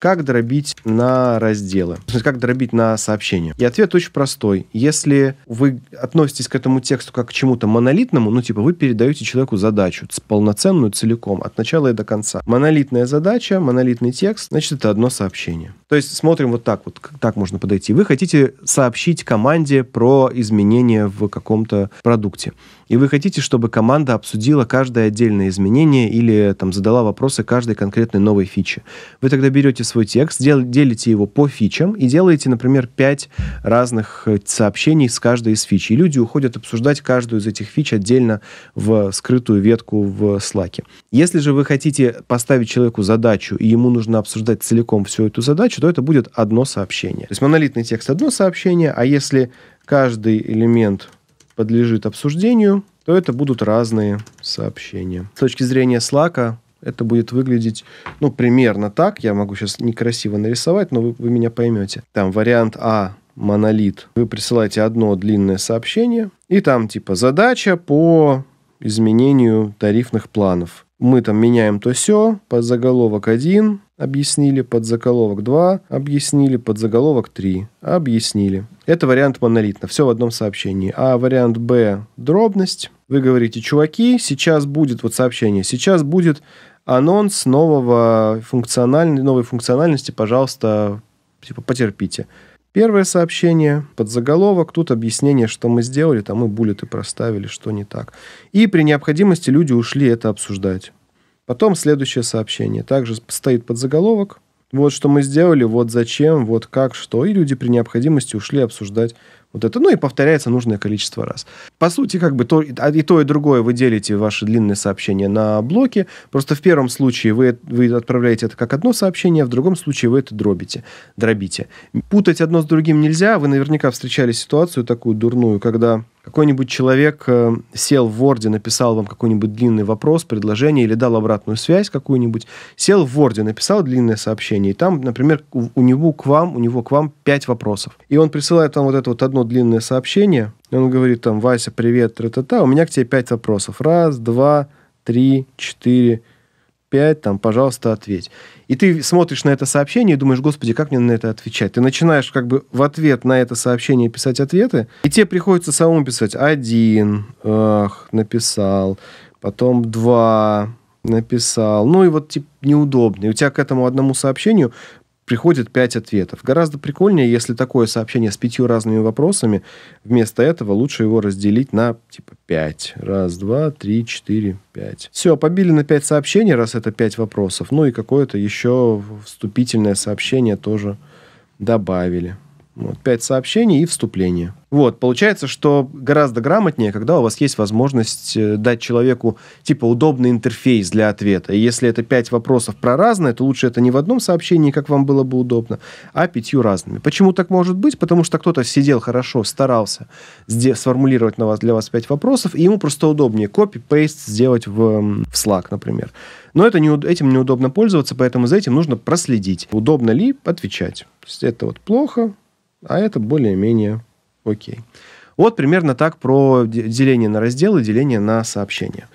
Как дробить на разделы? Как дробить на сообщения? И ответ очень простой. Если вы относитесь к этому тексту как к чему-то монолитному, ну, типа, вы передаете человеку задачу, полноценную целиком, от начала и до конца. Монолитная задача, монолитный текст, значит, это одно сообщение. То есть смотрим вот так вот, так можно подойти. Вы хотите сообщить команде про изменения в каком-то продукте. И вы хотите, чтобы команда обсудила каждое отдельное изменение или там задала вопросы каждой конкретной новой фичи. Вы тогда берете свой текст, дел, делите его по фичам и делаете, например, 5 разных э, сообщений с каждой из фич. И люди уходят обсуждать каждую из этих фич отдельно в скрытую ветку в Slack. Если же вы хотите поставить человеку задачу, и ему нужно обсуждать целиком всю эту задачу, то это будет одно сообщение. То есть монолитный текст одно сообщение, а если каждый элемент подлежит обсуждению, то это будут разные сообщения. С точки зрения Slack, это будет выглядеть, ну, примерно так. Я могу сейчас некрасиво нарисовать, но вы, вы меня поймете. Там вариант А монолит. Вы присылаете одно длинное сообщение, и там типа задача по изменению тарифных планов. Мы там меняем то все, под заголовок 1 объяснили, под заголовок 2 объяснили, под заголовок 3 объяснили. Это вариант монолитно, все в одном сообщении. А вариант Б – дробность. Вы говорите, чуваки, сейчас будет, вот сообщение, сейчас будет анонс нового функциональ... новой функциональности, пожалуйста, типа, потерпите. Первое сообщение, под заголовок, тут объяснение, что мы сделали, там мы буллеты проставили, что не так. И при необходимости люди ушли это обсуждать. Потом следующее сообщение. Также стоит под заголовок. Вот что мы сделали, вот зачем, вот как, что. И люди при необходимости ушли обсуждать вот это, ну и повторяется нужное количество раз. По сути, как бы то, а, и то, и другое вы делите ваши длинные сообщения на блоки. Просто в первом случае вы, вы отправляете это как одно сообщение, а в другом случае вы это дробите, дробите. Путать одно с другим нельзя. Вы наверняка встречали ситуацию такую дурную, когда какой-нибудь человек э, сел в Word, написал вам какой-нибудь длинный вопрос, предложение или дал обратную связь какую-нибудь, сел в Word, написал длинное сообщение, и там, например, у, него к вам, у него к вам пять вопросов. И он присылает вам вот это вот одно длинное сообщение, и он говорит там, Вася, привет, тра-та-та, у меня к тебе пять вопросов. Раз, два, три, четыре, 5, там, пожалуйста, ответь. И ты смотришь на это сообщение и думаешь, господи, как мне на это отвечать? Ты начинаешь как бы в ответ на это сообщение писать ответы, и тебе приходится самому писать один, эх, написал, потом два, написал. Ну и вот типа неудобно. И у тебя к этому одному сообщению приходит пять ответов. Гораздо прикольнее, если такое сообщение с пятью разными вопросами, вместо этого лучше его разделить на типа пять Раз, два, три, четыре, пять. Все, побили на пять сообщений, раз это пять вопросов. Ну и какое-то еще вступительное сообщение тоже добавили. Вот, пять сообщений и вступление. Вот, получается, что гораздо грамотнее, когда у вас есть возможность э, дать человеку, типа, удобный интерфейс для ответа. И если это пять вопросов про разное, то лучше это не в одном сообщении, как вам было бы удобно, а пятью разными. Почему так может быть? Потому что кто-то сидел хорошо, старался сформулировать на вас, для вас пять вопросов, и ему просто удобнее копи-пейст сделать в, в Slack, например. Но это не, этим неудобно пользоваться, поэтому за этим нужно проследить, удобно ли отвечать. То есть это вот плохо, а это более-менее окей. Вот примерно так про деление на разделы, деление на сообщения.